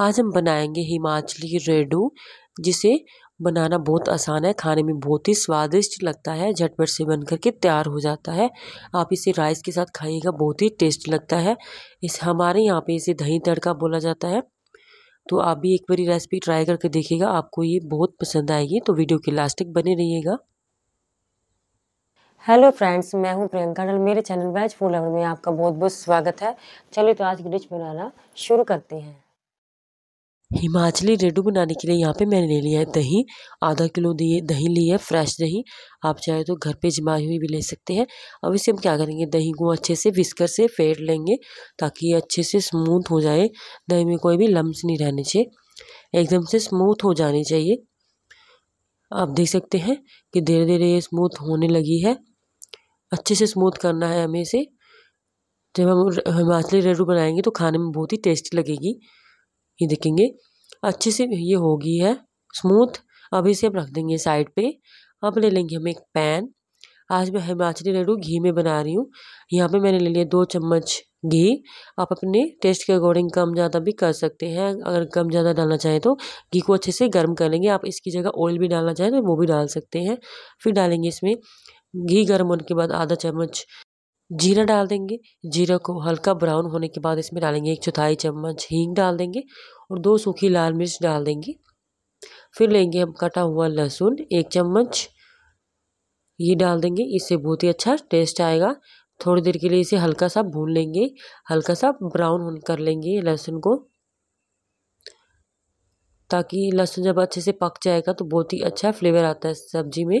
आज हम बनाएंगे हिमाचली रेडू जिसे बनाना बहुत आसान है खाने में बहुत ही स्वादिष्ट लगता है झटपट से बन करके तैयार हो जाता है आप इसे राइस के साथ खाइएगा बहुत ही टेस्ट लगता है इस हमारे यहाँ पे इसे दही तड़का बोला जाता है तो आप भी एक बारी रेसिपी ट्राई करके देखिएगा आपको ये बहुत पसंद आएगी तो वीडियो के लास्ट तक बने रहिएगा हेलो फ्रेंड्स मैं हूँ प्रियंका डल मेरे चैनल वेज फूल में आपका बहुत बहुत स्वागत है चलिए तो आज की डिश बनाना शुरू करते हैं हिमाचली लड्डू बनाने के लिए यहाँ पे मैंने ले लिया है दही आधा किलो दिए दही ली है फ्रेश दही आप चाहे तो घर पे जमाई हुई भी ले सकते हैं अब इसे हम क्या करेंगे दही को अच्छे से विस्कर से फेंट लेंगे ताकि ये अच्छे से स्मूथ हो जाए दही में कोई भी लम्ब नहीं रहने चाहिए एकदम से स्मूथ हो जानी चाहिए आप देख सकते हैं कि धीरे धीरे ये स्मूथ होने लगी है अच्छे से स्मूथ करना है हमें इसे जब हम हिमाचली लड्डू बनाएंगे तो खाने में बहुत ही टेस्टी लगेगी ये देखेंगे अच्छे से ये हो गई है स्मूथ अब इसे हम रख देंगे साइड पे अब ले लेंगे हम एक पैन आज मैं हिमाचली लड्डू घी में बना रही हूँ यहाँ पे मैंने ले लिया दो चम्मच घी आप अपने टेस्ट के अकॉर्डिंग कम ज़्यादा भी कर सकते हैं अगर कम ज़्यादा डालना चाहें तो घी को अच्छे से गर्म कर लेंगे आप इसकी जगह ऑयल भी डालना चाहें तो वो भी डाल सकते हैं फिर डालेंगे इसमें घी गर्म होने के बाद आधा चम्मच जीरा डाल देंगे जीरा को हल्का ब्राउन होने के बाद इसमें डालेंगे एक चौथाई चम्मच हींग डाल देंगे और दो सूखी लाल मिर्च डाल देंगे फिर लेंगे हम कटा हुआ लहसुन एक चम्मच ये डाल देंगे इससे बहुत ही अच्छा टेस्ट आएगा थोड़ी देर के लिए इसे हल्का सा भून लेंगे हल्का सा ब्राउन कर लेंगे लहसुन को ताकि लहसुन जब अच्छे से पक जाएगा तो बहुत ही अच्छा फ्लेवर आता है सब्जी में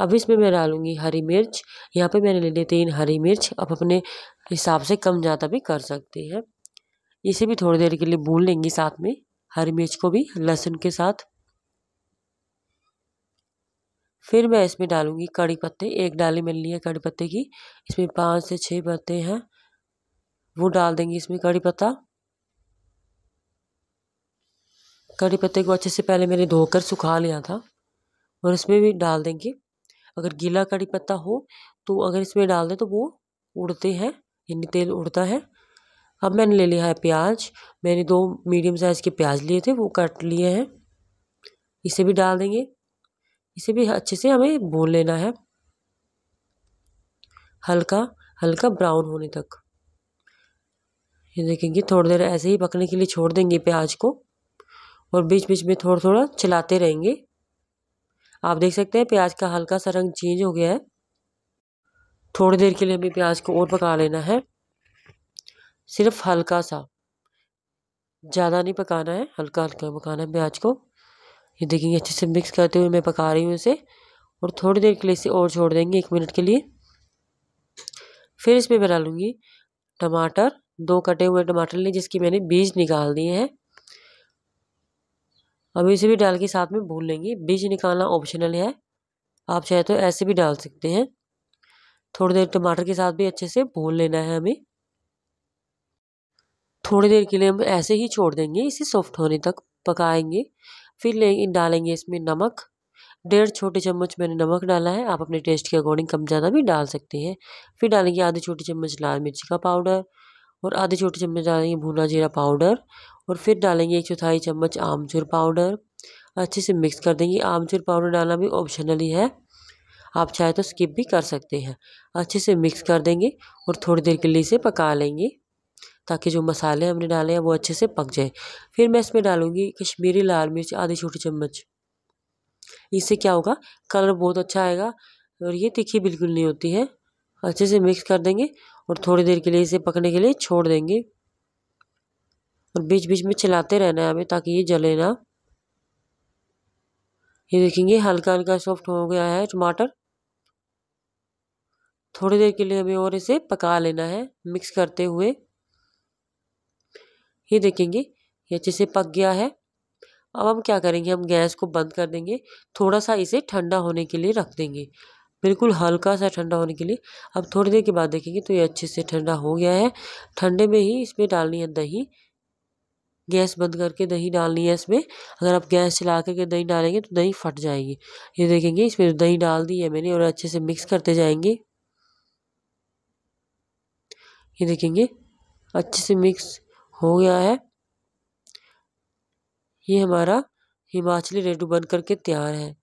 अब इसमें मैं डालूँगी हरी मिर्च यहाँ पे मैंने ले ली तीन हरी मिर्च अब अपने हिसाब से कम ज़्यादा भी कर सकते हैं इसे भी थोड़ी देर के लिए भून लेंगी साथ में हरी मिर्च को भी लहसुन के साथ फिर मैं इसमें डालूँगी कड़ी पत्ते एक डाली मिल ली है कड़ी पत्ते की इसमें पाँच से छः पत्ते हैं वो डाल देंगे इसमें कड़ी पत्ता कड़ी पत्ते को अच्छे से पहले मैंने धोकर सुखा लिया था और इसमें भी डाल देंगे अगर गीला कड़ी पत्ता हो तो अगर इसमें डाल दें तो वो उड़ते हैं यानी तेल उड़ता है अब मैंने ले लिया है प्याज मैंने दो मीडियम साइज़ के प्याज लिए थे वो काट लिए हैं इसे भी डाल देंगे इसे भी अच्छे से हमें भून लेना है हल्का हल्का ब्राउन होने तक ये देखेंगे थोड़ी देर ऐसे ही पकने के लिए छोड़ देंगे प्याज को और बीच बीच में थोड़ा थोड़ा चलाते रहेंगे आप देख सकते हैं प्याज का हल्का सा रंग चेंज हो गया है थोड़ी देर के लिए हमें प्याज को और पका लेना है सिर्फ हल्का सा ज़्यादा नहीं पकाना है हल्का हल्का पकाना है प्याज को ये देखेंगे अच्छे से मिक्स करते हुए मैं पका रही हूँ इसे और थोड़ी देर के लिए इसे और छोड़ देंगे एक मिनट के लिए फिर इसमें मैं डालूँगी टमाटर दो कटे हुए टमाटर लें जिसकी मैंने बीज निकाल दिए हैं हम इसे भी डाल के साथ में भून लेंगे बीज निकालना ऑप्शनल है आप चाहे तो ऐसे भी डाल सकते हैं थोड़ी देर टमाटर के साथ भी अच्छे से भून लेना है हमें थोड़ी देर के लिए हम ऐसे ही छोड़ देंगे इसे सॉफ्ट होने तक पकाएंगे फिर ले डालेंगे इसमें नमक डेढ़ छोटे चम्मच मैंने नमक डाला है आप अपने टेस्ट के अकॉर्डिंग कम ज़्यादा भी डाल सकते हैं फिर डालेंगे आधे छोटे चम्मच लाल मिर्ची का पाउडर और आधे छोटे चम्मच डालेंगे भुना जीरा पाउडर और फिर डालेंगे एक चौथाई चम्मच आमचूर पाउडर अच्छे से मिक्स कर देंगे आमचूर पाउडर डालना भी ऑप्शनली है आप चाहे तो स्किप भी कर सकते हैं अच्छे से मिक्स कर देंगे और थोड़ी देर के लिए इसे पका लेंगे ताकि जो मसाले हमने डाले हैं वो अच्छे से पक जाए फिर मैं इसमें डालूँगी कश्मीरी लाल मिर्च आधी छोटी चम्मच इससे क्या होगा कलर बहुत अच्छा आएगा और ये तीखी बिल्कुल नहीं होती है अच्छे से मिक्स कर देंगे और थोड़ी देर के लिए इसे पकने के लिए छोड़ देंगे और बीच बीच में चलाते रहना है हमें ताकि ये जले ना ये देखेंगे हल्का हल्का सॉफ्ट हो गया है टमाटर थोड़ी देर के लिए हमें और इसे पका लेना है मिक्स करते हुए ये देखेंगे ये अच्छे से पक गया है अब हम क्या करेंगे हम गैस को बंद कर देंगे थोड़ा सा इसे ठंडा होने के लिए रख देंगे बिल्कुल हल्का सा ठंडा होने के लिए अब थोड़ी देर के बाद देखेंगे तो ये अच्छे से ठंडा हो गया है ठंडे में ही इसमें डालनी है दही गैस बंद करके दही डालनी है इसमें अगर आप गैस चला करके दही डालेंगे तो दही फट जाएगी ये देखेंगे इसमें दही डाल दी है मैंने और अच्छे से मिक्स करते जाएंगे ये देखेंगे अच्छे से मिक्स हो गया है ये हमारा हिमाचली रेडू बन करके तैयार है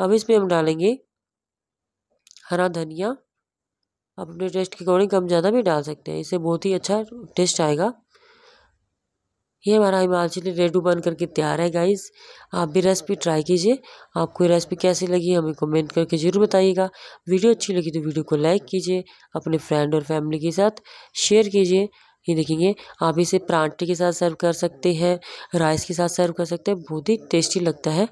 अब इसमें हम डालेंगे हरा धनिया अपने टेस्ट के अकॉर्डिंग कम ज़्यादा भी डाल सकते हैं इससे बहुत ही अच्छा टेस्ट आएगा ये हमारा हिमाचली रेडू बन करके तैयार है गाइस आप भी रेसिपी ट्राई कीजिए आपको ये रेसिपी कैसी लगी हमें कमेंट करके ज़रूर बताइएगा वीडियो अच्छी लगी तो वीडियो को लाइक कीजिए अपने फ्रेंड और फैमिली के साथ शेयर कीजिए ये देखेंगे आप इसे परांठे के साथ सर्व कर सकते हैं राइस के साथ सर्व कर सकते हैं बहुत ही टेस्टी लगता है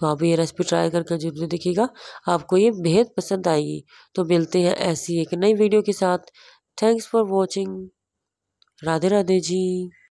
तो आप ये रेसिपी ट्राई करके जरूर देखिएगा आपको ये बेहद पसंद आएगी तो मिलते हैं ऐसी एक नई वीडियो के साथ thanks for watching Radhe Radhe ji